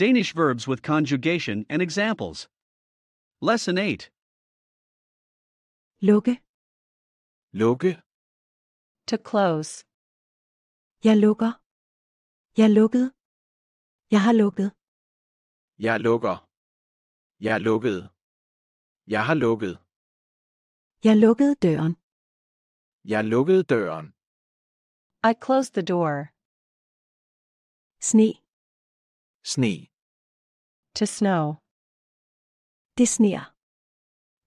Danish verbs with conjugation and examples. Lesson 8. Lukke. Lukke. To close. Jeg lukker. Jeg er lukkede. Jeg har lukket. Jeg lukker. Jeg er lukket. Jeg har lukket. Jeg lukkede døren. Jeg lukkede døren. I closed the door. Sne. Sne. To snow. Det sneer.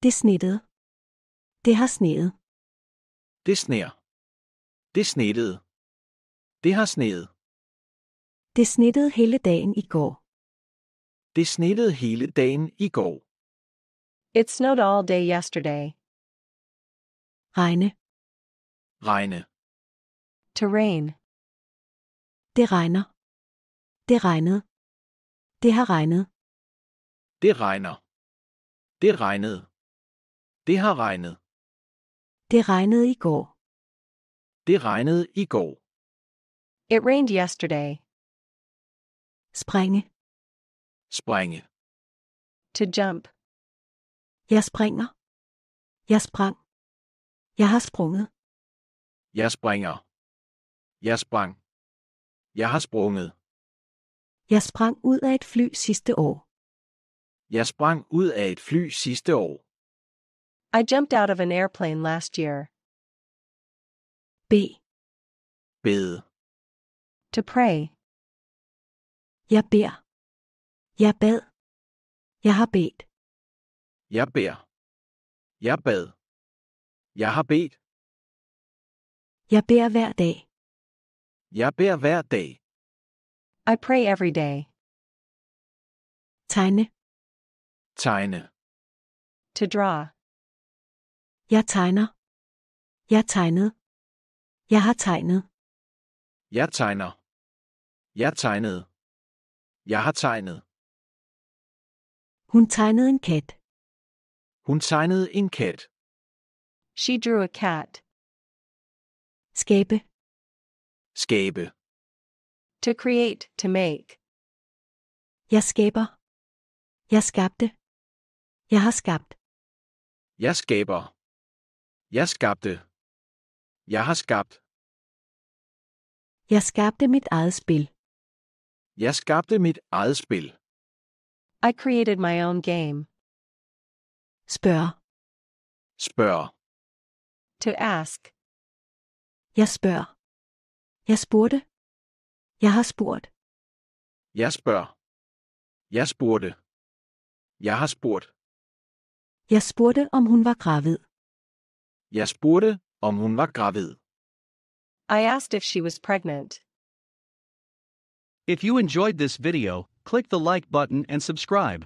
Det snittede. Det har sneet. Det sneer. Det snittede. Det har sneet. Det snittede hele dagen i går. Det snittede hele dagen i går. It snowed all day yesterday. Regne. Regne. To rain. Det regner. Det regnede. Det har regnet. Det regner. Det regnede. Det har regnet. Det regnede i går. Det regnede i går. It rained yesterday. Springe. Springe. To jump. Jeg springer. Jeg sprang. Jeg har sprunget. Jeg springer. Jeg sprang. Jeg har sprunget. Jeg sprang ud af et fly sidste år. Jeg sprang ud af et fly sidste år. I jumped out of an airplane last year. B. Bed. To pray. Jeg beder. Jeg bad. Jeg har bedt. Jeg beder. Jeg bad. Jeg har bedt. Jeg beder hver dag. Jeg beder hver dag. I pray every day. Tegne. Tegne. To draw. Jeg tegner. Jeg tegnede. Jeg har tegnet. Jeg tegner. Jeg tegnede. Jeg har tegnet. Hun tegnede en kat. Hun tegnede en kat. She drew a cat. Skabe. Skabe. To create, to make. Jeg skaber. Jeg skabte. Jeg har skabt. Jeg skaber. Jeg skabte. Jeg har skabt. Jeg skabte mit eget spil. Jeg skabte mit eget spil. I created my own game. Spørg. Spørg. To ask. Jeg spørger. Jeg spurgte. Jeg har spurgt. Jeg spørger. Jeg spurgte. Jeg har spurgt. Jeg spurgte, om hun var gravid. Jeg spurgte, om hun var gravid. I asked if she was pregnant. If you enjoyed this video, click the like button and subscribe.